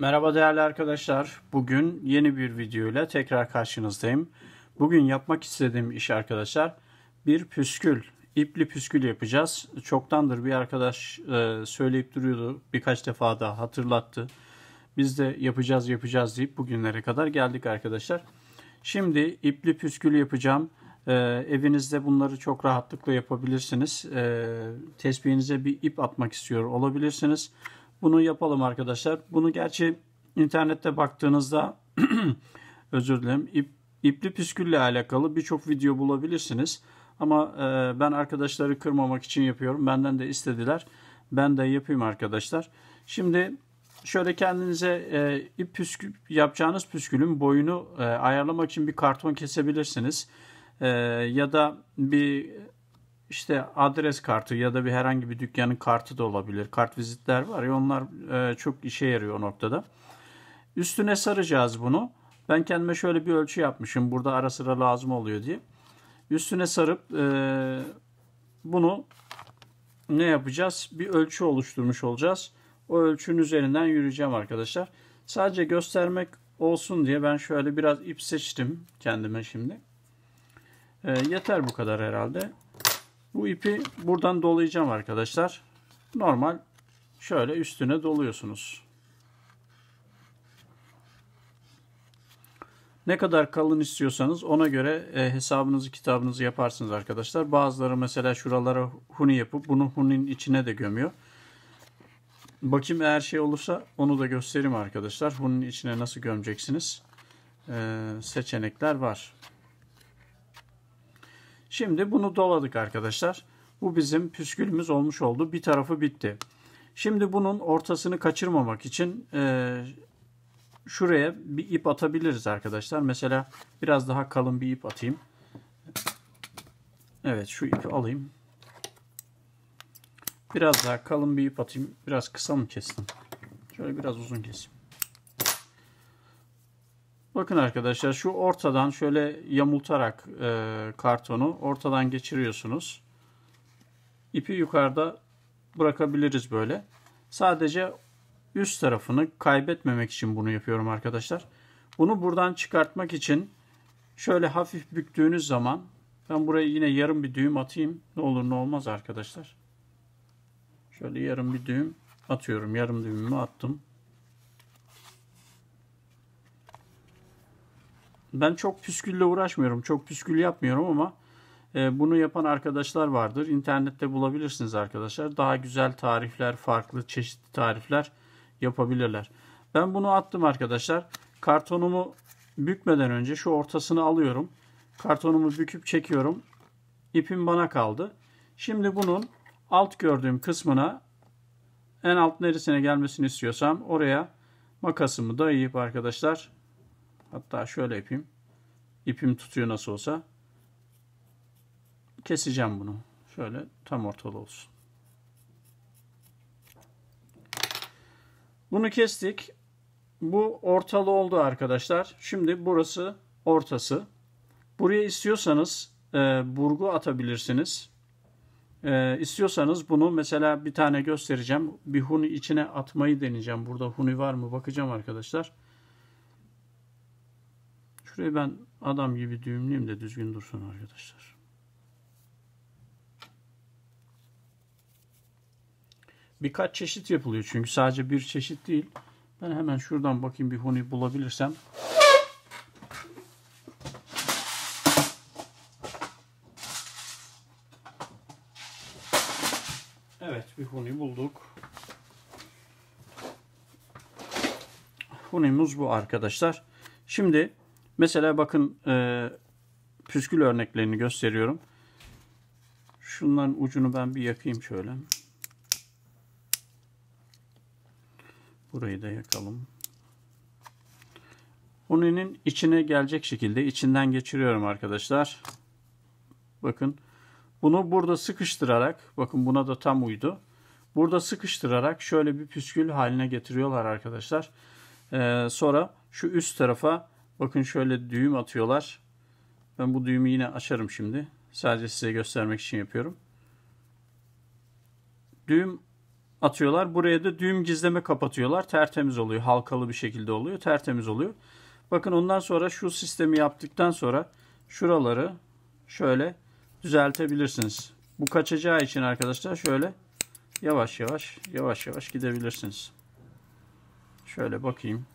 Merhaba değerli arkadaşlar. Bugün yeni bir video ile tekrar karşınızdayım. Bugün yapmak istediğim iş arkadaşlar bir püskül, ipli püskül yapacağız. Çoktandır bir arkadaş e, söyleyip duruyordu. Birkaç defa da hatırlattı. Biz de yapacağız yapacağız deyip bugünlere kadar geldik arkadaşlar. Şimdi ipli püskül yapacağım. E, evinizde bunları çok rahatlıkla yapabilirsiniz. E, tesbihinize bir ip atmak istiyor olabilirsiniz. Bunu yapalım arkadaşlar. Bunu gerçi internette baktığınızda özür dilerim ip, ipli püskülle alakalı birçok video bulabilirsiniz. Ama e, ben arkadaşları kırmamak için yapıyorum. Benden de istediler. Ben de yapayım arkadaşlar. Şimdi şöyle kendinize e, ip püskü, yapacağınız püskülün boyunu e, ayarlamak için bir karton kesebilirsiniz. E, ya da bir işte adres kartı ya da bir herhangi bir dükkanın kartı da olabilir. Kart vizitler var ya onlar e, çok işe yarıyor o noktada. Üstüne saracağız bunu. Ben kendime şöyle bir ölçü yapmışım. Burada ara sıra lazım oluyor diye. Üstüne sarıp e, bunu ne yapacağız? Bir ölçü oluşturmuş olacağız. O ölçünün üzerinden yürüyeceğim arkadaşlar. Sadece göstermek olsun diye ben şöyle biraz ip seçtim kendime şimdi. E, yeter bu kadar herhalde. Bu ipi buradan dolayacağım arkadaşlar. Normal şöyle üstüne doluyorsunuz. Ne kadar kalın istiyorsanız ona göre e, hesabınızı kitabınızı yaparsınız arkadaşlar. Bazıları mesela şuralara huni yapıp bunu huninin içine de gömüyor. Bakayım eğer şey olursa onu da göstereyim arkadaşlar. Huninin içine nasıl gömeceksiniz? Ee, seçenekler var. Şimdi bunu doladık arkadaşlar. Bu bizim püskülümüz olmuş oldu. Bir tarafı bitti. Şimdi bunun ortasını kaçırmamak için e, şuraya bir ip atabiliriz arkadaşlar. Mesela biraz daha kalın bir ip atayım. Evet şu ipi alayım. Biraz daha kalın bir ip atayım. Biraz kısa mı kestim? Şöyle biraz uzun keseyim. Bakın arkadaşlar şu ortadan şöyle yamultarak e, kartonu ortadan geçiriyorsunuz. İpi yukarıda bırakabiliriz böyle. Sadece üst tarafını kaybetmemek için bunu yapıyorum arkadaşlar. Bunu buradan çıkartmak için şöyle hafif büktüğünüz zaman ben buraya yine yarım bir düğüm atayım. Ne olur ne olmaz arkadaşlar. Şöyle yarım bir düğüm atıyorum. Yarım düğümümü attım. Ben çok püskülle uğraşmıyorum. Çok püskül yapmıyorum ama e, bunu yapan arkadaşlar vardır. İnternette bulabilirsiniz arkadaşlar. Daha güzel tarifler, farklı çeşitli tarifler yapabilirler. Ben bunu attım arkadaşlar. Kartonumu bükmeden önce şu ortasını alıyorum. Kartonumu büküp çekiyorum. İpim bana kaldı. Şimdi bunun alt gördüğüm kısmına en alt neresine gelmesini istiyorsam oraya makasımı dayayıp arkadaşlar Hatta şöyle yapayım. İpim tutuyor nasıl olsa. Keseceğim bunu. Şöyle tam ortalı olsun. Bunu kestik. Bu ortalı oldu arkadaşlar. Şimdi burası ortası. Buraya istiyorsanız e, burgu atabilirsiniz. E, istiyorsanız bunu mesela bir tane göstereceğim. Bir huni içine atmayı deneyeceğim. Burada huni var mı bakacağım arkadaşlar. Arkadaşlar. Şurayı ben adam gibi düğümleyeyim de düzgün dursun arkadaşlar. Birkaç çeşit yapılıyor çünkü sadece bir çeşit değil. Ben hemen şuradan bakayım bir huni bulabilirsem. Evet bir huni bulduk. Hunimiz bu arkadaşlar. Şimdi Mesela bakın e, püskül örneklerini gösteriyorum. Şunların ucunu ben bir yakayım şöyle. Burayı da yakalım. Uni'nin içine gelecek şekilde içinden geçiriyorum arkadaşlar. Bakın bunu burada sıkıştırarak bakın buna da tam uydu. Burada sıkıştırarak şöyle bir püskül haline getiriyorlar arkadaşlar. Ee, sonra şu üst tarafa Bakın şöyle düğüm atıyorlar. Ben bu düğümü yine açarım şimdi. Sadece size göstermek için yapıyorum. Düğüm atıyorlar. Buraya da düğüm gizleme kapatıyorlar. Tertemiz oluyor. Halkalı bir şekilde oluyor. Tertemiz oluyor. Bakın ondan sonra şu sistemi yaptıktan sonra şuraları şöyle düzeltebilirsiniz. Bu kaçacağı için arkadaşlar şöyle yavaş yavaş yavaş yavaş gidebilirsiniz. Şöyle bakayım.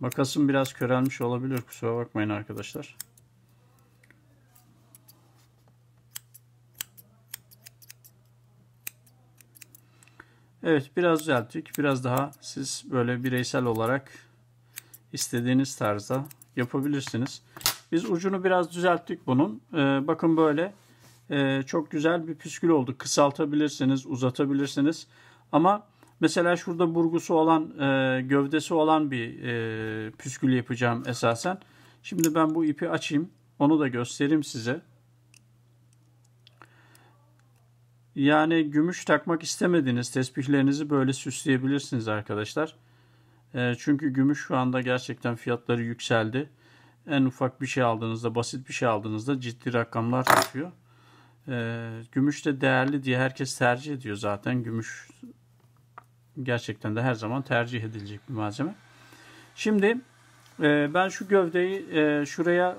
Makasım biraz körelmiş olabilir. Kusura bakmayın arkadaşlar. Evet biraz düzelttik. Biraz daha siz böyle bireysel olarak istediğiniz tarzda yapabilirsiniz. Biz ucunu biraz düzelttik bunun. Ee, bakın böyle e, çok güzel bir püskül oldu. Kısaltabilirsiniz, uzatabilirsiniz. Ama Mesela şurada burgusu olan, e, gövdesi olan bir e, püskül yapacağım esasen. Şimdi ben bu ipi açayım. Onu da göstereyim size. Yani gümüş takmak istemediğiniz tesbihlerinizi böyle süsleyebilirsiniz arkadaşlar. E, çünkü gümüş şu anda gerçekten fiyatları yükseldi. En ufak bir şey aldığınızda, basit bir şey aldığınızda ciddi rakamlar çıkıyor. E, gümüş de değerli diye herkes tercih ediyor zaten. Gümüş gerçekten de her zaman tercih edilecek bir malzeme. Şimdi e, ben şu gövdeyi e, şuraya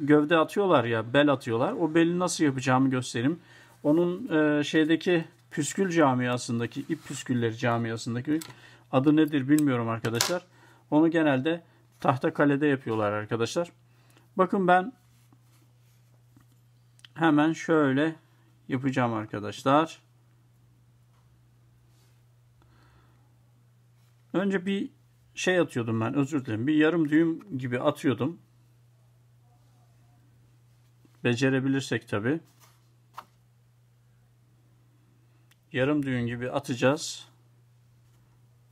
gövde atıyorlar ya bel atıyorlar. O beli nasıl yapacağımı göstereyim. Onun e, şeydeki püskül camiasındaki ip püskülleri camiasındaki adı nedir bilmiyorum arkadaşlar. Onu genelde tahta kalede yapıyorlar arkadaşlar. Bakın ben hemen şöyle yapacağım arkadaşlar. Önce bir şey atıyordum ben özür dilerim. Bir yarım düğüm gibi atıyordum. Becerebilirsek tabi. Yarım düğün gibi atacağız.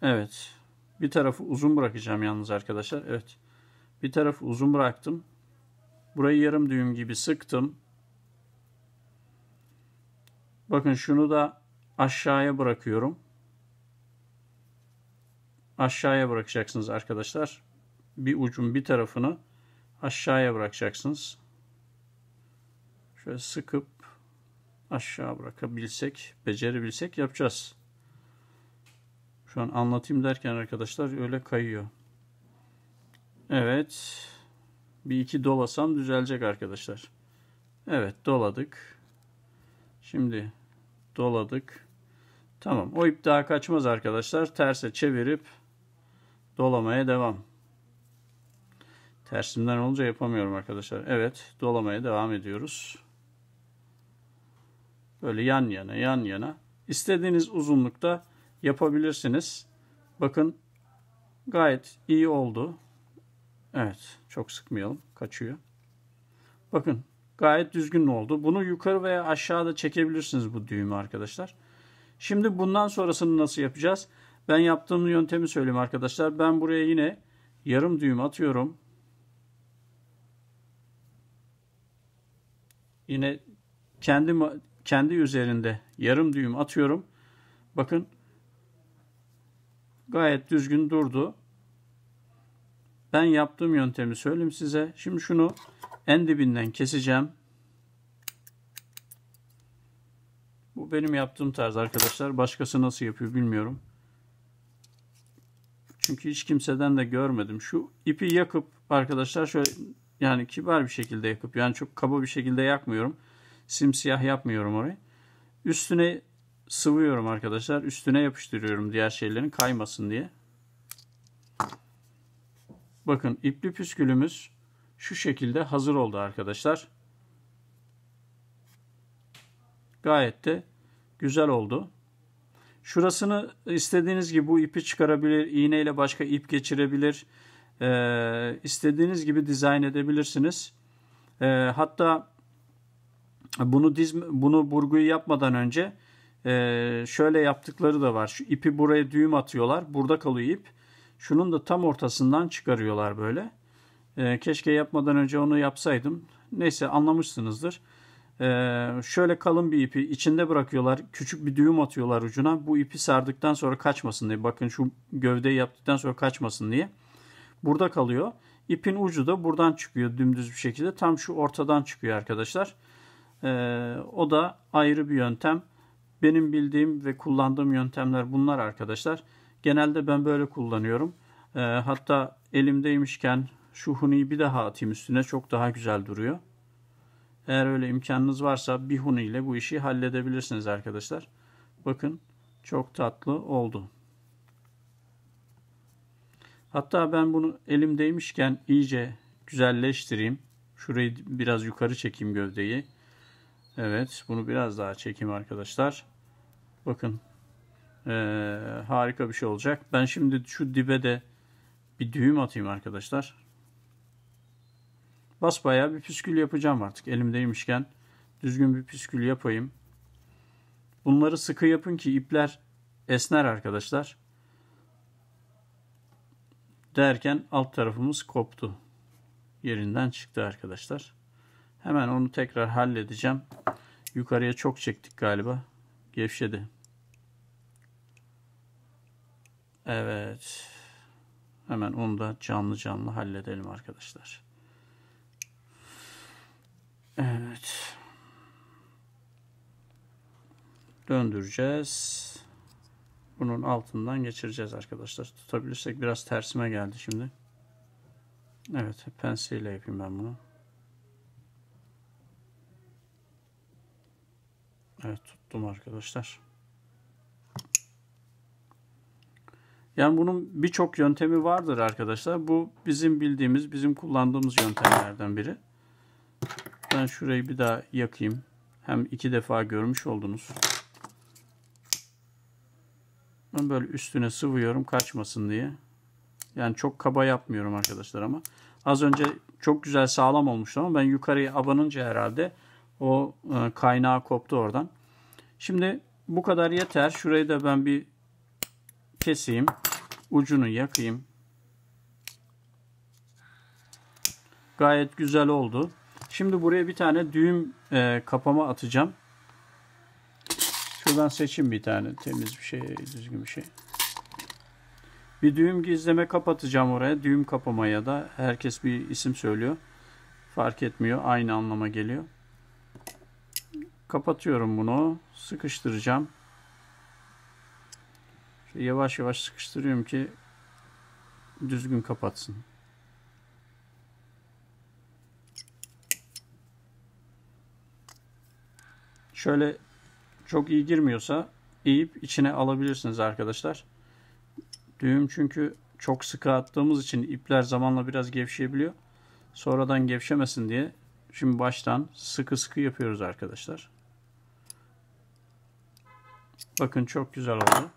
Evet. Bir tarafı uzun bırakacağım yalnız arkadaşlar. Evet. Bir tarafı uzun bıraktım. Burayı yarım düğüm gibi sıktım. Bakın şunu da aşağıya bırakıyorum aşağıya bırakacaksınız arkadaşlar. Bir ucun bir tarafını aşağıya bırakacaksınız. Şöyle sıkıp aşağı bırakabilsek, becerebilsek yapacağız. Şu an anlatayım derken arkadaşlar öyle kayıyor. Evet. Bir iki dolasam düzelecek arkadaşlar. Evet doladık. Şimdi doladık. Tamam o ip daha kaçmaz arkadaşlar. Terse çevirip Dolamaya devam. Tersimden olunca yapamıyorum arkadaşlar. Evet dolamaya devam ediyoruz. Böyle yan yana yan yana. İstediğiniz uzunlukta yapabilirsiniz. Bakın gayet iyi oldu. Evet çok sıkmayalım kaçıyor. Bakın gayet düzgün oldu. Bunu yukarı veya aşağıda çekebilirsiniz bu düğümü arkadaşlar. Şimdi bundan sonrasını nasıl yapacağız? Ben yaptığım yöntemi söyleyeyim arkadaşlar. Ben buraya yine yarım düğüm atıyorum. Yine kendi kendi üzerinde yarım düğüm atıyorum. Bakın gayet düzgün durdu. Ben yaptığım yöntemi söyleyeyim size. Şimdi şunu en dibinden keseceğim. Bu benim yaptığım tarz arkadaşlar. Başkası nasıl yapıyor bilmiyorum. Çünkü hiç kimseden de görmedim. Şu ipi yakıp arkadaşlar şöyle yani kibar bir şekilde yakıp yani çok kaba bir şekilde yakmıyorum. Simsiyah yapmıyorum orayı. Üstüne sıvıyorum arkadaşlar. Üstüne yapıştırıyorum diğer şeylerin kaymasın diye. Bakın ipli püskülümüz şu şekilde hazır oldu arkadaşlar. Gayet de güzel oldu. Şurasını istediğiniz gibi bu ipi çıkarabilir, iğneyle başka ip geçirebilir. Ee, istediğiniz gibi dizayn edebilirsiniz. Ee, hatta bunu diz, bunu burguyu yapmadan önce e, şöyle yaptıkları da var. Şu ipi buraya düğüm atıyorlar. Burada kalıyor ip. Şunun da tam ortasından çıkarıyorlar böyle. Ee, keşke yapmadan önce onu yapsaydım. Neyse anlamışsınızdır. Ee, şöyle kalın bir ipi içinde bırakıyorlar. Küçük bir düğüm atıyorlar ucuna. Bu ipi sardıktan sonra kaçmasın diye. Bakın şu gövdeyi yaptıktan sonra kaçmasın diye. Burada kalıyor. İpin ucu da buradan çıkıyor dümdüz bir şekilde. Tam şu ortadan çıkıyor arkadaşlar. Ee, o da ayrı bir yöntem. Benim bildiğim ve kullandığım yöntemler bunlar arkadaşlar. Genelde ben böyle kullanıyorum. Ee, hatta elimdeymişken şu huniyi bir daha atayım üstüne çok daha güzel duruyor. Eğer öyle imkanınız varsa bir huni ile bu işi halledebilirsiniz arkadaşlar. Bakın çok tatlı oldu. Hatta ben bunu elimdeymişken iyice güzelleştireyim. Şurayı biraz yukarı çekeyim gövdeyi. Evet bunu biraz daha çekeyim arkadaşlar. Bakın ee, harika bir şey olacak. Ben şimdi şu dibe de bir düğüm atayım arkadaşlar. Basbaya bir püskül yapacağım artık elimdeymişken. Düzgün bir püskül yapayım. Bunları sıkı yapın ki ipler esner arkadaşlar. Derken alt tarafımız koptu. Yerinden çıktı arkadaşlar. Hemen onu tekrar halledeceğim. Yukarıya çok çektik galiba. Gevşedi. Evet. Hemen onu da canlı canlı halledelim arkadaşlar. Evet. Döndüreceğiz. Bunun altından geçireceğiz arkadaşlar. Tutabilirsek biraz tersime geldi şimdi. Evet. Pensiyle yapayım ben bunu. Evet tuttum arkadaşlar. Yani bunun birçok yöntemi vardır arkadaşlar. Bu bizim bildiğimiz, bizim kullandığımız yöntemlerden biri. Ben şurayı bir daha yakayım. Hem iki defa görmüş oldunuz. Ben böyle üstüne sıvıyorum kaçmasın diye. Yani çok kaba yapmıyorum arkadaşlar ama. Az önce çok güzel sağlam olmuştu ama ben yukarıya abanınca herhalde o e, kaynağı koptu oradan. Şimdi bu kadar yeter. Şurayı da ben bir keseyim. Ucunu yakayım. Gayet güzel oldu. Şimdi buraya bir tane düğüm e, kapama atacağım. Şuradan seçin bir tane temiz bir şey, düzgün bir şey. Bir düğüm gizleme kapatacağım oraya. Düğüm kapama ya da herkes bir isim söylüyor. Fark etmiyor. Aynı anlama geliyor. Kapatıyorum bunu. Sıkıştıracağım. Şöyle yavaş yavaş sıkıştırıyorum ki düzgün kapatsın. Şöyle çok iyi girmiyorsa eğip içine alabilirsiniz arkadaşlar. Düğüm çünkü çok sıkı attığımız için ipler zamanla biraz gevşeyebiliyor. Sonradan gevşemesin diye şimdi baştan sıkı sıkı yapıyoruz arkadaşlar. Bakın çok güzel oldu.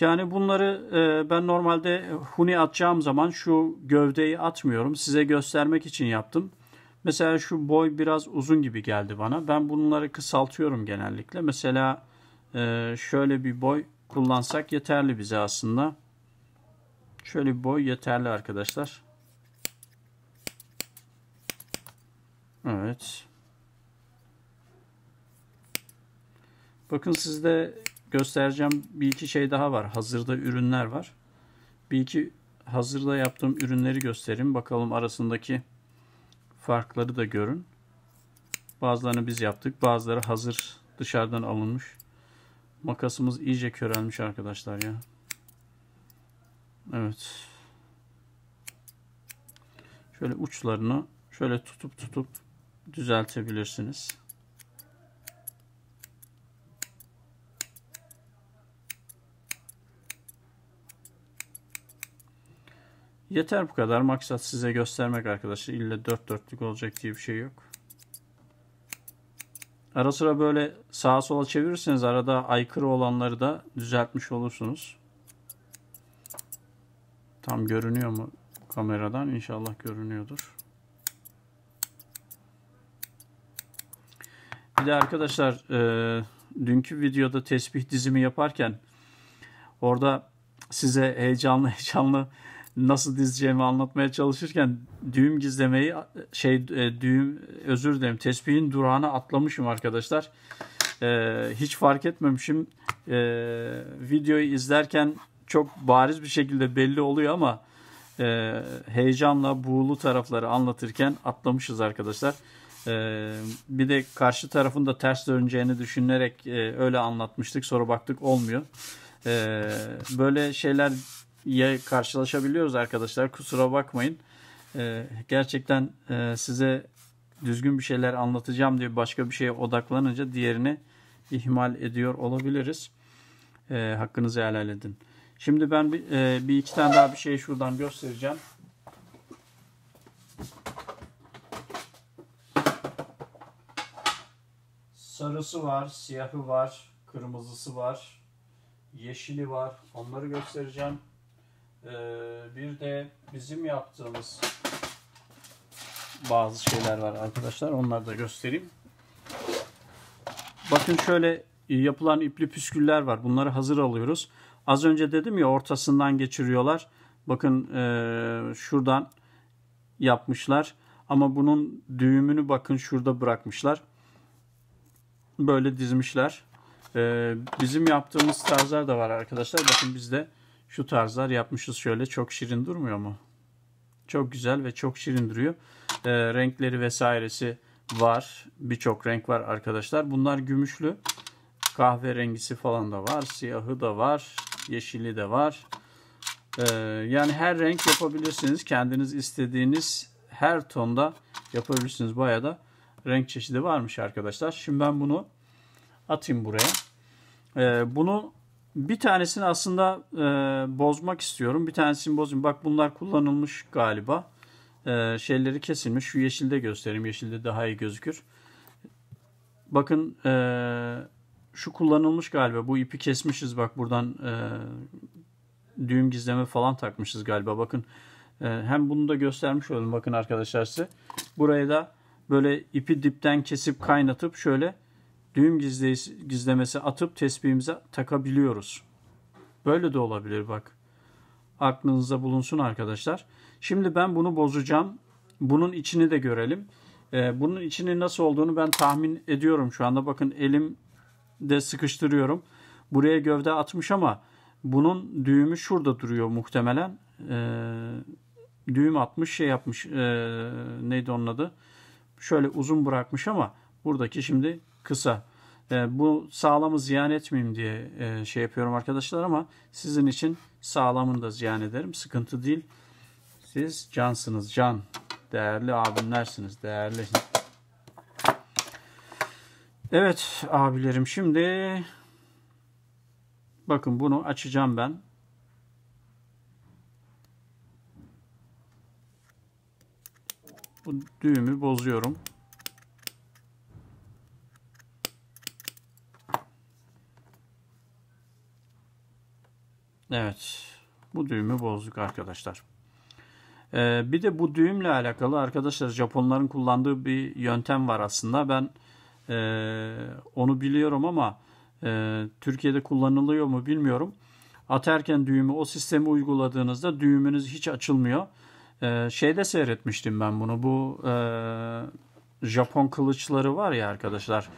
Yani bunları e, ben normalde huni atacağım zaman şu gövdeyi atmıyorum. Size göstermek için yaptım. Mesela şu boy biraz uzun gibi geldi bana. Ben bunları kısaltıyorum genellikle. Mesela e, şöyle bir boy kullansak yeterli bize aslında. Şöyle bir boy yeterli arkadaşlar. Evet. Bakın sizde göstereceğim bir iki şey daha var. Hazırda ürünler var. Bir iki hazırda yaptığım ürünleri göstereyim. Bakalım arasındaki farkları da görün. Bazılarını biz yaptık. Bazıları hazır dışarıdan alınmış. Makasımız iyice körelmiş arkadaşlar ya. Evet. Şöyle uçlarını şöyle tutup tutup düzeltebilirsiniz. Yeter bu kadar. Maksat size göstermek arkadaşlar. İlle dört dörtlük olacak diye bir şey yok. Ara sıra böyle sağa sola çevirirseniz arada aykırı olanları da düzeltmiş olursunuz. Tam görünüyor mu kameradan? İnşallah görünüyordur. Bir de arkadaşlar e, dünkü videoda tesbih dizimi yaparken orada size heyecanlı heyecanlı nasıl dizeceğimi anlatmaya çalışırken düğüm gizlemeyi şey e, düğüm özür dilerim tespihin durağını atlamışım arkadaşlar. E, hiç fark etmemişim. E, videoyu izlerken çok bariz bir şekilde belli oluyor ama heyecanla buğulu tarafları anlatırken atlamışız arkadaşlar. bir de karşı tarafın da ters döneceğini düşünerek öyle anlatmıştık. Sonra baktık olmuyor. böyle şeyler ye karşılaşabiliyoruz arkadaşlar. Kusura bakmayın. Ee, gerçekten e, size düzgün bir şeyler anlatacağım diye başka bir şeye odaklanınca diğerini ihmal ediyor olabiliriz. Ee, hakkınızı helal edin. Şimdi ben bir, e, bir iki tane daha bir şey şuradan göstereceğim. Sarısı var, siyahı var, kırmızısı var, yeşili var. Onları göstereceğim. Ee, bir de bizim yaptığımız bazı şeyler var arkadaşlar. Onları da göstereyim. Bakın şöyle yapılan ipli püsküller var. Bunları hazır alıyoruz. Az önce dedim ya ortasından geçiriyorlar. Bakın e, şuradan yapmışlar. Ama bunun düğümünü bakın şurada bırakmışlar. Böyle dizmişler. E, bizim yaptığımız tarzlar da var arkadaşlar. Bakın bizde şu tarzlar yapmışız şöyle çok şirin durmuyor mu? Çok güzel ve çok şirin duruyor. E, renkleri vesairesi var. Birçok renk var arkadaşlar. Bunlar gümüşlü. Kahverengisi falan da var. Siyahı da var. Yeşili de var. E, yani her renk yapabilirsiniz. Kendiniz istediğiniz her tonda yapabilirsiniz. Baya da renk çeşidi varmış arkadaşlar. Şimdi ben bunu atayım buraya. E, bunu bir tanesini aslında e, bozmak istiyorum. Bir tanesini bozayım. Bak bunlar kullanılmış galiba. E, şeyleri kesilmiş. Şu yeşilde göstereyim. Yeşilde daha iyi gözükür. Bakın e, şu kullanılmış galiba. Bu ipi kesmişiz. Bak buradan e, düğüm gizleme falan takmışız galiba. Bakın e, hem bunu da göstermiş olalım. Bakın arkadaşlar size. Buraya da böyle ipi dipten kesip kaynatıp şöyle düğüm gizlemesi atıp tesbihimize takabiliyoruz. Böyle de olabilir bak. Aklınızda bulunsun arkadaşlar. Şimdi ben bunu bozacağım. Bunun içini de görelim. Ee, bunun içini nasıl olduğunu ben tahmin ediyorum şu anda. Bakın elimde sıkıştırıyorum. Buraya gövde atmış ama bunun düğümü şurada duruyor muhtemelen. Ee, düğüm atmış şey yapmış. Ee, neydi onun adı? Şöyle uzun bırakmış ama buradaki şimdi kısa. E, bu sağlamı ziyan etmeyeyim diye e, şey yapıyorum arkadaşlar ama sizin için sağlamını da ziyan ederim. Sıkıntı değil. Siz cansınız can. Değerli abimlersiniz. Değerli. Evet abilerim şimdi bakın bunu açacağım ben. Bu düğümü bozuyorum. Evet. Bu düğümü bozduk arkadaşlar. Ee, bir de bu düğümle alakalı arkadaşlar Japonların kullandığı bir yöntem var aslında. Ben e, onu biliyorum ama e, Türkiye'de kullanılıyor mu bilmiyorum. Atarken düğümü o sistemi uyguladığınızda düğümünüz hiç açılmıyor. Ee, şeyde seyretmiştim ben bunu. Bu e, Japon kılıçları var ya arkadaşlar.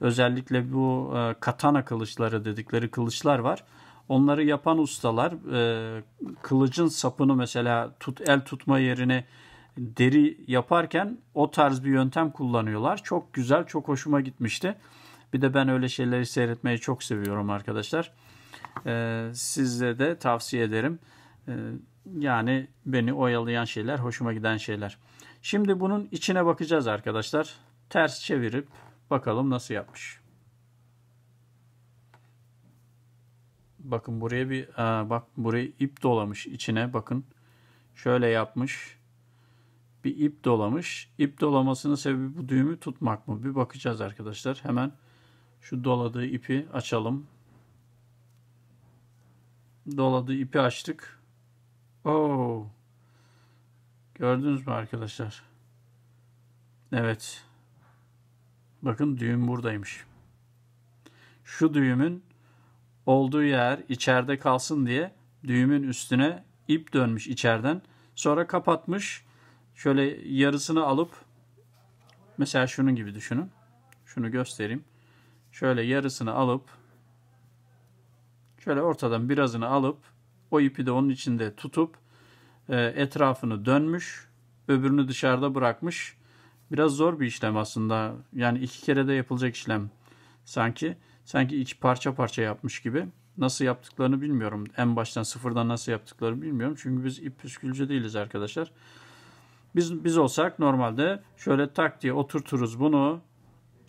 Özellikle bu e, katana kılıçları dedikleri kılıçlar var. Onları yapan ustalar e, kılıcın sapını mesela tut el tutma yerine deri yaparken o tarz bir yöntem kullanıyorlar. Çok güzel, çok hoşuma gitmişti. Bir de ben öyle şeyleri seyretmeyi çok seviyorum arkadaşlar. E, sizle de tavsiye ederim. E, yani beni oyalayan şeyler, hoşuma giden şeyler. Şimdi bunun içine bakacağız arkadaşlar. Ters çevirip bakalım nasıl yapmış. Bakın buraya bir aa, bak burayı ip dolamış içine bakın. Şöyle yapmış. Bir ip dolamış. İp dolamasının sebebi bu düğümü tutmak mı? Bir bakacağız arkadaşlar. Hemen şu doladığı ipi açalım. Doladığı ipi açtık. Oo. Gördünüz mü arkadaşlar? Evet. Bakın düğüm buradaymış. Şu düğümün olduğu yer içeride kalsın diye düğümün üstüne ip dönmüş içeriden. Sonra kapatmış. Şöyle yarısını alıp mesela şunun gibi düşünün. Şunu göstereyim. Şöyle yarısını alıp şöyle ortadan birazını alıp o ipi de onun içinde tutup e, etrafını dönmüş. Öbürünü dışarıda bırakmış. Biraz zor bir işlem aslında. Yani iki kere de yapılacak işlem sanki sanki iç parça parça yapmış gibi. Nasıl yaptıklarını bilmiyorum. En baştan sıfırdan nasıl yaptıklarını bilmiyorum. Çünkü biz ip püskülcü değiliz arkadaşlar. Biz, biz olsak normalde şöyle tak diye oturturuz bunu.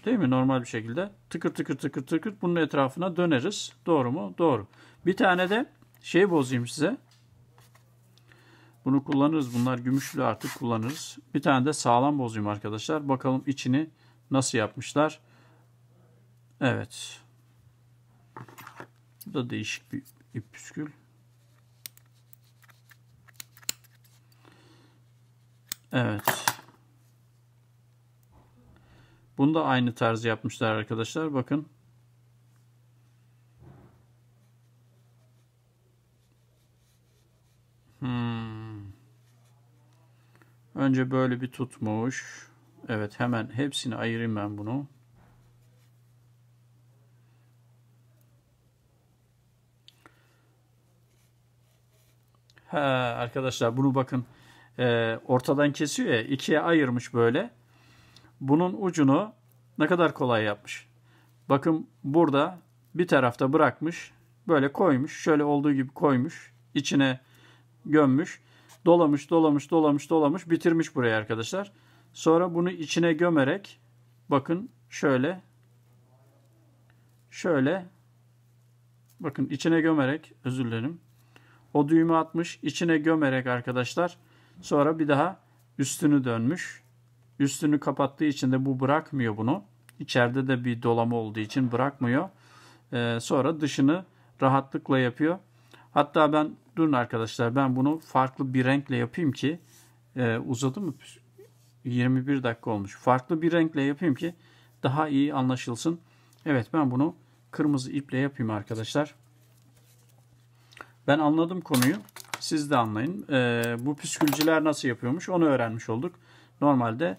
Değil mi? Normal bir şekilde tıkır tıkır tıkır tıkır bunun etrafına döneriz. Doğru mu? Doğru. Bir tane de şey bozayım size. Bunu kullanırız. Bunlar gümüşlü artık kullanırız. Bir tane de sağlam bozayım arkadaşlar. Bakalım içini nasıl yapmışlar. Evet. Bu da değişik bir ip püskül. Evet. Bunu da aynı tarzı yapmışlar arkadaşlar. Bakın. Hmm. Önce böyle bir tutmuş. Evet hemen hepsini ayırayım ben bunu. He, arkadaşlar bunu bakın e, ortadan kesiyor ya ikiye ayırmış böyle. Bunun ucunu ne kadar kolay yapmış. Bakın burada bir tarafta bırakmış böyle koymuş şöyle olduğu gibi koymuş içine gömmüş dolamış dolamış dolamış dolamış bitirmiş burayı arkadaşlar. Sonra bunu içine gömerek bakın şöyle şöyle bakın içine gömerek özür dilerim o düğümü atmış içine gömerek arkadaşlar sonra bir daha üstünü dönmüş. Üstünü kapattığı için de bu bırakmıyor bunu. İçeride de bir dolama olduğu için bırakmıyor. Ee, sonra dışını rahatlıkla yapıyor. Hatta ben durun arkadaşlar ben bunu farklı bir renkle yapayım ki e, uzadı mı? 21 dakika olmuş. Farklı bir renkle yapayım ki daha iyi anlaşılsın. Evet ben bunu kırmızı iple yapayım arkadaşlar. Ben anladım konuyu. Siz de anlayın. Ee, bu püskülcüler nasıl yapıyormuş onu öğrenmiş olduk. Normalde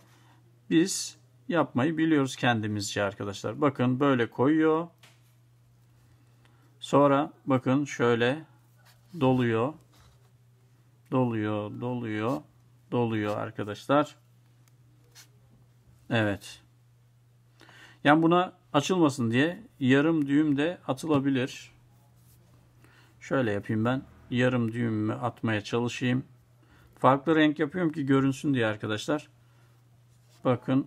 biz yapmayı biliyoruz kendimizce arkadaşlar. Bakın böyle koyuyor. Sonra bakın şöyle doluyor. Doluyor, doluyor, doluyor arkadaşlar. Evet. Yani buna açılmasın diye yarım düğüm de atılabilir. Şöyle yapayım ben. Yarım düğümümü atmaya çalışayım. Farklı renk yapıyorum ki görünsün diye arkadaşlar. Bakın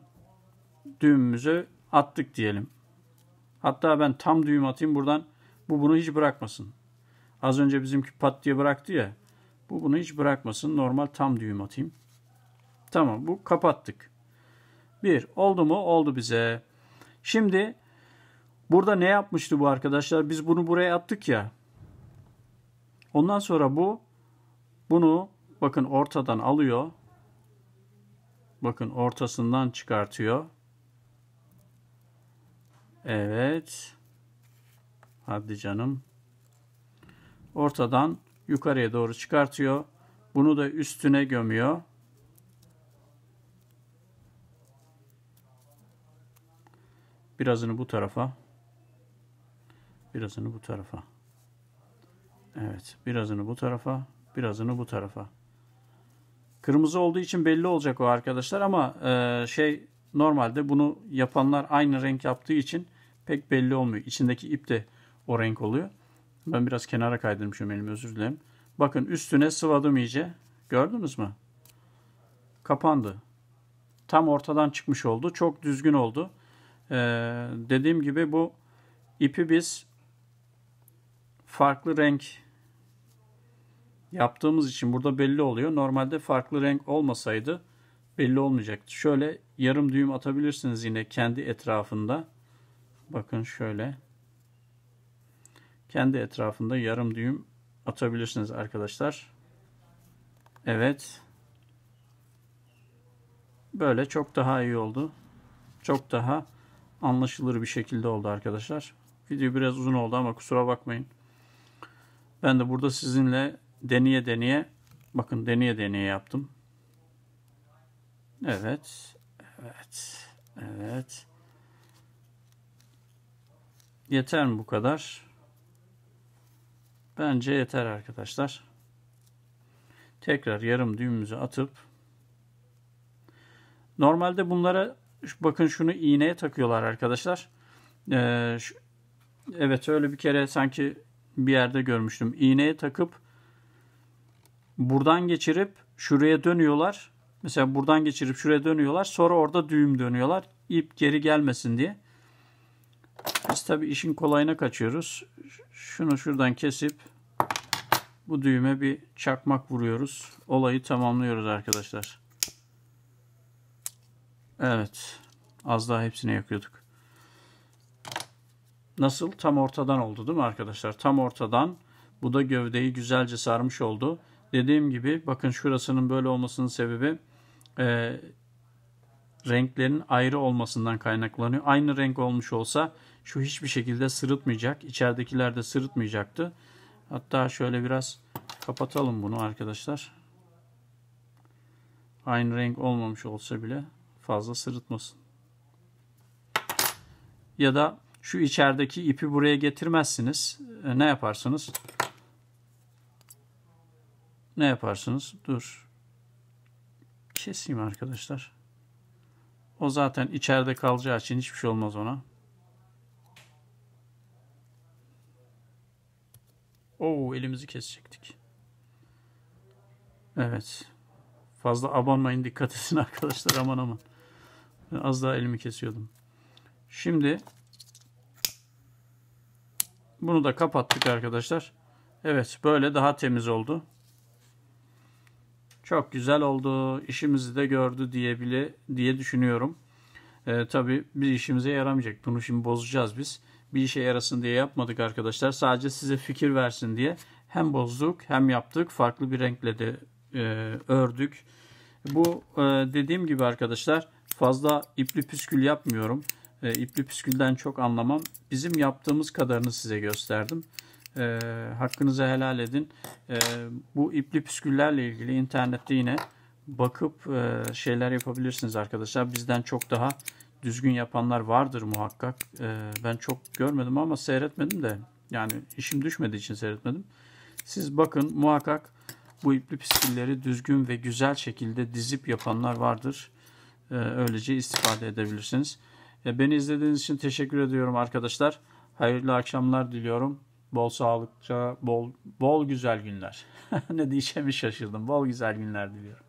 düğümümüzü attık diyelim. Hatta ben tam düğüm atayım buradan. Bu bunu hiç bırakmasın. Az önce bizimki pat diye bıraktı ya. Bu bunu hiç bırakmasın. Normal tam düğüm atayım. Tamam bu kapattık. Bir oldu mu? Oldu bize. Şimdi burada ne yapmıştı bu arkadaşlar? Biz bunu buraya attık ya. Ondan sonra bu bunu bakın ortadan alıyor. Bakın ortasından çıkartıyor. Evet. Hadi canım. Ortadan yukarıya doğru çıkartıyor. Bunu da üstüne gömüyor. Birazını bu tarafa. Birazını bu tarafa. Evet. Birazını bu tarafa, birazını bu tarafa. Kırmızı olduğu için belli olacak o arkadaşlar ama e, şey normalde bunu yapanlar aynı renk yaptığı için pek belli olmuyor. İçindeki ip de o renk oluyor. Ben biraz kenara kaydırmışım elimi özür dilerim. Bakın üstüne sıvadım iyice. Gördünüz mü? Kapandı. Tam ortadan çıkmış oldu. Çok düzgün oldu. Ee, dediğim gibi bu ipi biz farklı renk yaptığımız için burada belli oluyor. Normalde farklı renk olmasaydı belli olmayacaktı. Şöyle yarım düğüm atabilirsiniz yine kendi etrafında. Bakın şöyle. Kendi etrafında yarım düğüm atabilirsiniz arkadaşlar. Evet. Böyle çok daha iyi oldu. Çok daha anlaşılır bir şekilde oldu arkadaşlar. Video biraz uzun oldu ama kusura bakmayın. Ben de burada sizinle deneye deneye bakın deneye deneye yaptım. Evet. Evet. Evet. Yeter mi bu kadar? Bence yeter arkadaşlar. Tekrar yarım düğümümüzü atıp normalde bunlara bakın şunu iğneye takıyorlar arkadaşlar. Ee, şu, evet öyle bir kere sanki bir yerde görmüştüm. İğneye takıp buradan geçirip şuraya dönüyorlar. Mesela buradan geçirip şuraya dönüyorlar. Sonra orada düğüm dönüyorlar. İp geri gelmesin diye. Biz tabii işin kolayına kaçıyoruz. Şunu şuradan kesip bu düğüme bir çakmak vuruyoruz. Olayı tamamlıyoruz arkadaşlar. Evet. Az daha hepsini yakıyorduk. Nasıl? Tam ortadan oldu değil mi arkadaşlar? Tam ortadan. Bu da gövdeyi güzelce sarmış oldu. Dediğim gibi bakın şurasının böyle olmasının sebebi e, renklerin ayrı olmasından kaynaklanıyor. Aynı renk olmuş olsa şu hiçbir şekilde sırıtmayacak. İçeridekiler de sırıtmayacaktı. Hatta şöyle biraz kapatalım bunu arkadaşlar. Aynı renk olmamış olsa bile fazla sırıtmasın. Ya da şu içerideki ipi buraya getirmezsiniz. E, ne yaparsınız? ne yaparsınız? Dur. Keseyim arkadaşlar. O zaten içeride kalacağı için hiçbir şey olmaz ona. Oo elimizi kesecektik. Evet. Fazla abanmayın dikkat edin arkadaşlar aman aman. Ben az daha elimi kesiyordum. Şimdi bunu da kapattık arkadaşlar. Evet böyle daha temiz oldu. Çok güzel oldu, işimizi de gördü diye bile diye düşünüyorum. Ee, tabii bir işimize yaramayacak. Bunu şimdi bozacağız biz. Bir işe yarasın diye yapmadık arkadaşlar. Sadece size fikir versin diye hem bozduk hem yaptık. Farklı bir renkle de e, ördük. Bu e, dediğim gibi arkadaşlar fazla ipli püskül yapmıyorum. E, ipli püskülden çok anlamam. Bizim yaptığımız kadarını size gösterdim. E, hakkınızı helal edin. E, bu ipli püsküllerle ilgili internette yine bakıp e, şeyler yapabilirsiniz arkadaşlar. Bizden çok daha düzgün yapanlar vardır muhakkak. E, ben çok görmedim ama seyretmedim de. Yani işim düşmediği için seyretmedim. Siz bakın muhakkak bu ipli püskülleri düzgün ve güzel şekilde dizip yapanlar vardır. E, öylece istifade edebilirsiniz. E, beni izlediğiniz için teşekkür ediyorum arkadaşlar. Hayırlı akşamlar diliyorum. Bol sağlıkça, bol bol güzel günler. ne diyeceğimi şaşırdım. Bol güzel günler diliyorum.